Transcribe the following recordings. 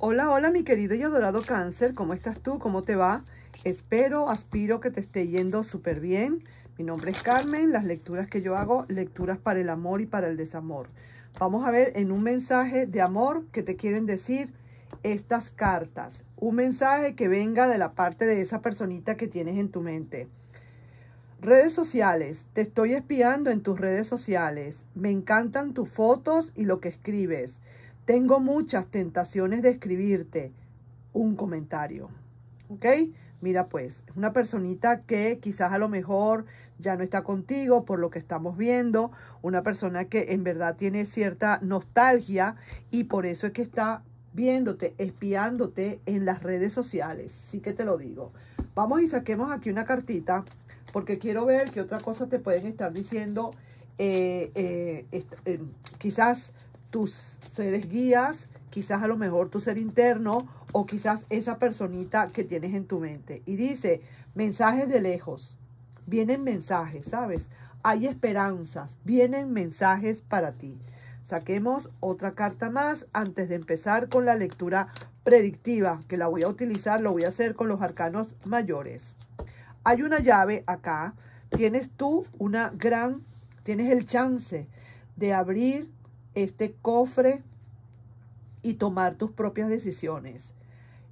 Hola, hola mi querido y adorado cáncer, ¿cómo estás tú? ¿Cómo te va? Espero, aspiro que te esté yendo súper bien. Mi nombre es Carmen, las lecturas que yo hago, lecturas para el amor y para el desamor. Vamos a ver en un mensaje de amor que te quieren decir estas cartas. Un mensaje que venga de la parte de esa personita que tienes en tu mente. Redes sociales. Te estoy espiando en tus redes sociales. Me encantan tus fotos y lo que escribes. Tengo muchas tentaciones de escribirte un comentario. ¿Ok? Mira pues, es una personita que quizás a lo mejor ya no está contigo por lo que estamos viendo, una persona que en verdad tiene cierta nostalgia y por eso es que está viéndote, espiándote en las redes sociales. Sí que te lo digo. Vamos y saquemos aquí una cartita porque quiero ver qué otra cosa te pueden estar diciendo. Eh, eh, eh, quizás tus seres guías, quizás a lo mejor tu ser interno o quizás esa personita que tienes en tu mente. Y dice, mensajes de lejos, vienen mensajes, ¿sabes? Hay esperanzas, vienen mensajes para ti. Saquemos otra carta más antes de empezar con la lectura predictiva, que la voy a utilizar, lo voy a hacer con los arcanos mayores. Hay una llave acá, tienes tú una gran, tienes el chance de abrir este cofre y tomar tus propias decisiones.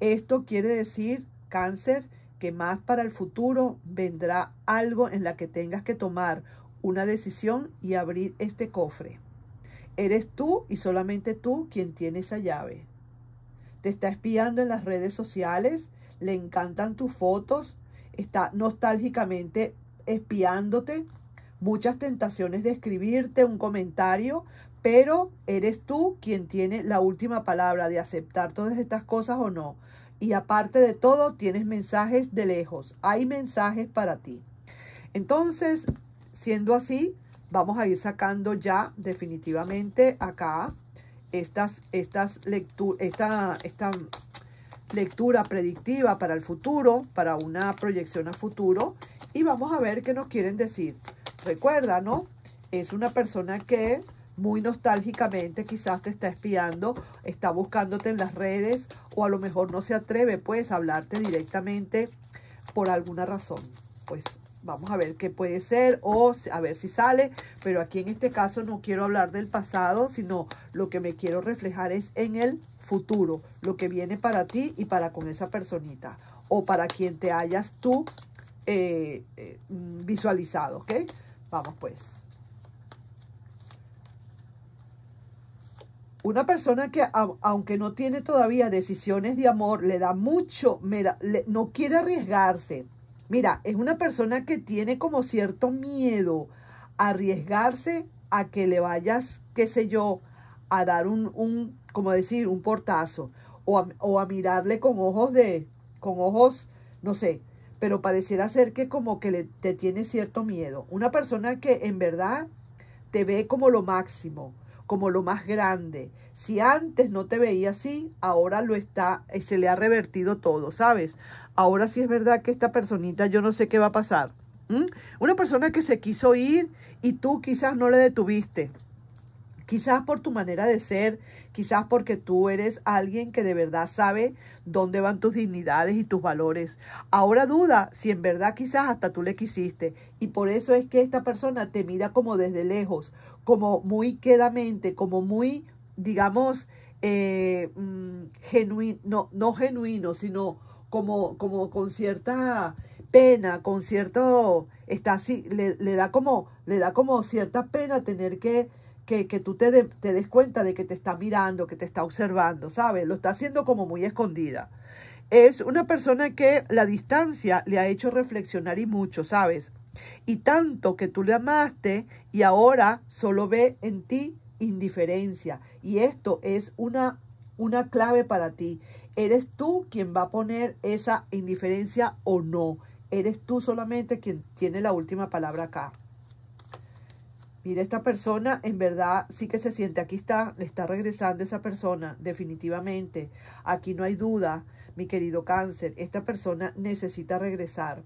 Esto quiere decir, cáncer, que más para el futuro vendrá algo en la que tengas que tomar una decisión y abrir este cofre. Eres tú y solamente tú quien tiene esa llave. Te está espiando en las redes sociales, le encantan tus fotos, está nostálgicamente espiándote, muchas tentaciones de escribirte un comentario pero eres tú quien tiene la última palabra de aceptar todas estas cosas o no. Y aparte de todo, tienes mensajes de lejos. Hay mensajes para ti. Entonces, siendo así, vamos a ir sacando ya definitivamente acá estas, estas lectu esta, esta lectura predictiva para el futuro, para una proyección a futuro. Y vamos a ver qué nos quieren decir. Recuerda, ¿no? Es una persona que muy nostálgicamente quizás te está espiando, está buscándote en las redes o a lo mejor no se atreve pues a hablarte directamente por alguna razón. Pues vamos a ver qué puede ser o a ver si sale, pero aquí en este caso no quiero hablar del pasado, sino lo que me quiero reflejar es en el futuro, lo que viene para ti y para con esa personita o para quien te hayas tú eh, eh, mm, visualizado, ¿ok? Vamos pues. Una persona que aunque no tiene todavía decisiones de amor, le da mucho, no quiere arriesgarse. Mira, es una persona que tiene como cierto miedo a arriesgarse a que le vayas, qué sé yo, a dar un, como decir, un portazo o a, mirarle con ojos de, con ojos, no sé, pero pareciera ser que como que le, te tiene cierto miedo. Una persona que en verdad te ve como lo máximo, como lo más grande. Si antes no te veía así, ahora lo está, eh, se le ha revertido todo, ¿sabes? Ahora sí es verdad que esta personita, yo no sé qué va a pasar. Una persona que se quiso ir y tú quizás no le detuviste. Quizás por tu manera de ser, quizás porque tú eres alguien que de verdad sabe dónde van tus dignidades y tus valores. Ahora duda si en verdad quizás hasta tú le quisiste. Y por eso es que esta persona te mira como desde lejos, como muy quedamente, como muy, digamos, eh, mm, genuino, no, genuino, sino como, como con cierta pena, con cierto, está así, le da como, le da como cierta pena tener que que, tú te, te des cuenta de que te está mirando, que te está observando, ¿sabes? Lo está haciendo como muy escondida. Es una persona que la distancia le ha hecho reflexionar y mucho, ¿sabes? Y tanto que tú le amaste y ahora solo ve en ti indiferencia. Y esto es una, una clave para ti. Eres tú quien va a poner esa indiferencia o no. Eres tú solamente quien tiene la última palabra acá. Mira, esta persona en verdad sí que se siente, aquí está, le está regresando esa persona, definitivamente. Aquí no hay duda, mi querido cáncer, esta persona necesita regresar.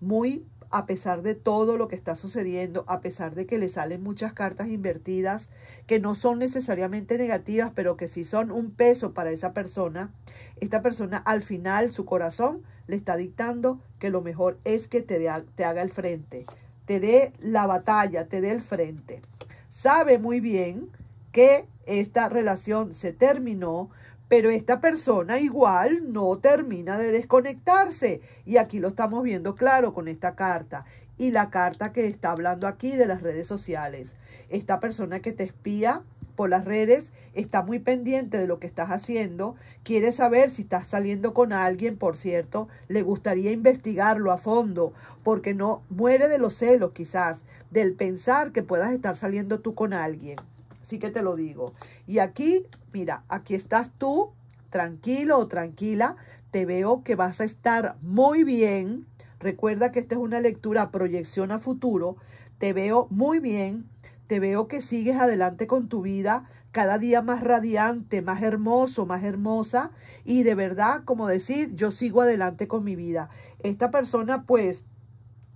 Muy a pesar de todo lo que está sucediendo, a pesar de que le salen muchas cartas invertidas que no son necesariamente negativas, pero que sí son un peso para esa persona, esta persona al final su corazón le está dictando que lo mejor es que te, te haga el frente te dé la batalla, te dé el frente. Sabe muy bien que esta relación se terminó, pero esta persona igual no termina de desconectarse. Y aquí lo estamos viendo claro con esta carta. Y la carta que está hablando aquí de las redes sociales. Esta persona que te espía las redes, está muy pendiente de lo que estás haciendo, quiere saber si estás saliendo con alguien, por cierto, le gustaría investigarlo a fondo, porque no muere de los celos quizás, del pensar que puedas estar saliendo tú con alguien. Sí que te lo digo. Y aquí, mira, aquí estás tú, tranquilo o tranquila, te veo que vas a estar muy bien. Recuerda que esta es una lectura proyección a futuro. Te veo muy bien, te veo que sigues adelante con tu vida, cada día más radiante, más hermoso, más hermosa. Y de verdad, como decir, yo sigo adelante con mi vida. Esta persona, pues,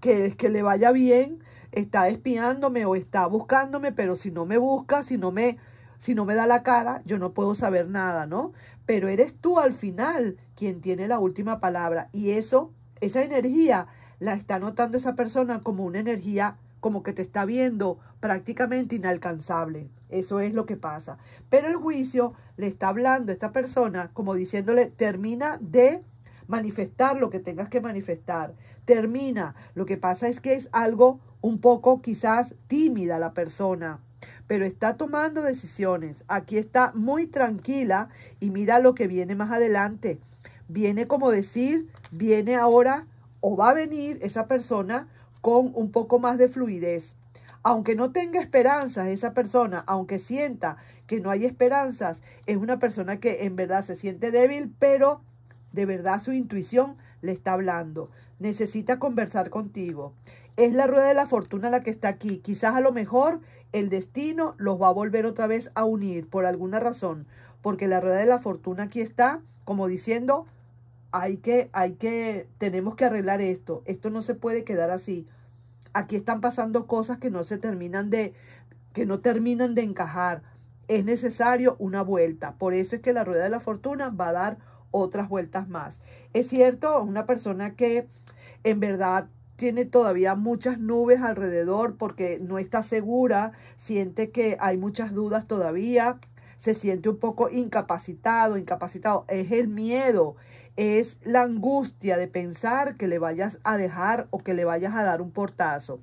que, es que le vaya bien, está espiándome o está buscándome, pero si no me busca, si no me, si no me da la cara, yo no puedo saber nada, ¿no? Pero eres tú al final quien tiene la última palabra. Y eso, esa energía, la está notando esa persona como una energía como que te está viendo prácticamente inalcanzable. Eso es lo que pasa. Pero el juicio le está hablando a esta persona como diciéndole, termina de manifestar lo que tengas que manifestar. Termina. Lo que pasa es que es algo un poco quizás tímida la persona, pero está tomando decisiones. Aquí está muy tranquila y mira lo que viene más adelante. Viene como decir, viene ahora o va a venir esa persona con un poco más de fluidez. Aunque no tenga esperanzas esa persona, aunque sienta que no hay esperanzas, es una persona que en verdad se siente débil, pero de verdad su intuición le está hablando. Necesita conversar contigo. Es la rueda de la fortuna la que está aquí. Quizás a lo mejor el destino los va a volver otra vez a unir por alguna razón, porque la rueda de la fortuna aquí está como diciendo, hay que, hay que, tenemos que arreglar esto, esto no se puede quedar así aquí están pasando cosas que no se terminan de, que no terminan de encajar. Es necesario una vuelta. Por eso es que la rueda de la fortuna va a dar otras vueltas más. Es cierto, una persona que en verdad tiene todavía muchas nubes alrededor porque no está segura, siente que hay muchas dudas todavía, se siente un poco incapacitado, incapacitado. Es el miedo, es la angustia de pensar que le vayas a dejar o que le vayas a dar un portazo.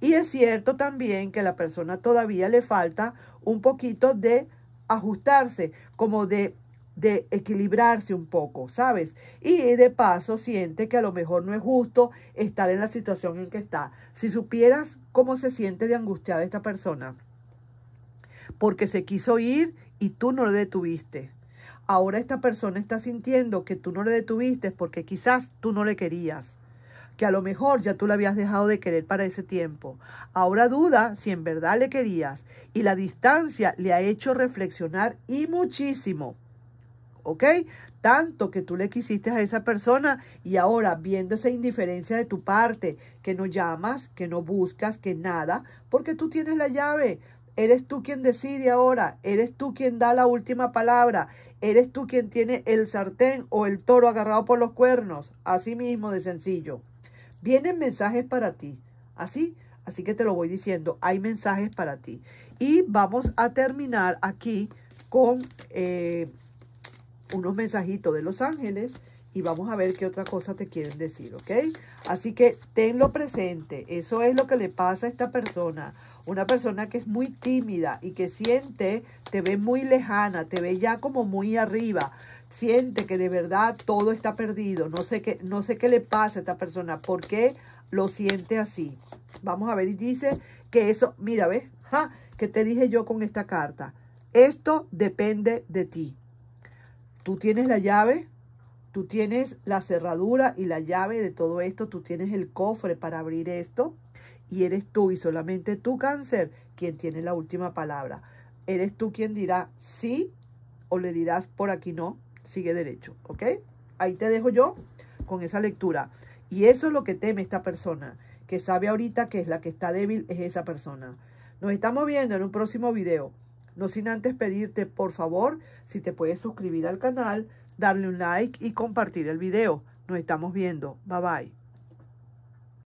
Y es cierto también que a la persona todavía le falta un poquito de ajustarse, como de de equilibrarse un poco, ¿sabes? Y de paso siente que a lo mejor no es justo estar en la situación en que está. Si supieras cómo se siente de angustiada esta persona, porque se quiso ir y tú no lo detuviste. Ahora esta persona está sintiendo que tú no le detuviste porque quizás tú no le querías, que a lo mejor ya tú le habías dejado de querer para ese tiempo. Ahora duda si en verdad le querías y la distancia le ha hecho reflexionar y muchísimo. ¿Ok? Tanto que tú le quisiste a esa persona y ahora viendo esa indiferencia de tu parte, que no llamas, que no buscas, que nada, porque tú tienes la llave, Eres tú quien decide ahora, eres tú quien da la última palabra, eres tú quien tiene el sartén o el toro agarrado por los cuernos, así mismo de sencillo. Vienen mensajes para ti, así, así que te lo voy diciendo, hay mensajes para ti. Y vamos a terminar aquí con eh, unos mensajitos de los ángeles y vamos a ver qué otra cosa te quieren decir, ¿ok? Así que tenlo presente, eso es lo que le pasa a esta persona una persona que es muy tímida y que siente, te ve muy lejana, te ve ya como muy arriba. Siente que de verdad todo está perdido. No sé qué, no sé qué le pasa a esta persona. ¿Por qué lo siente así? Vamos a ver. Y dice que eso, mira, ¿ves? Ja, que te dije yo con esta carta. Esto depende de ti. Tú tienes la llave, tú tienes la cerradura y la llave de todo esto, tú tienes el cofre para abrir esto y eres tú y solamente tú, cáncer, quien tiene la última palabra. Eres tú quien dirá sí o le dirás por aquí no, sigue derecho, ¿ok? Ahí te dejo yo con esa lectura. Y eso es lo que teme esta persona, que sabe ahorita que es la que está débil, es esa persona. Nos estamos viendo en un próximo video. No sin antes pedirte, por favor, si te puedes suscribir al canal, darle un like y compartir el video. Nos estamos viendo. Bye bye.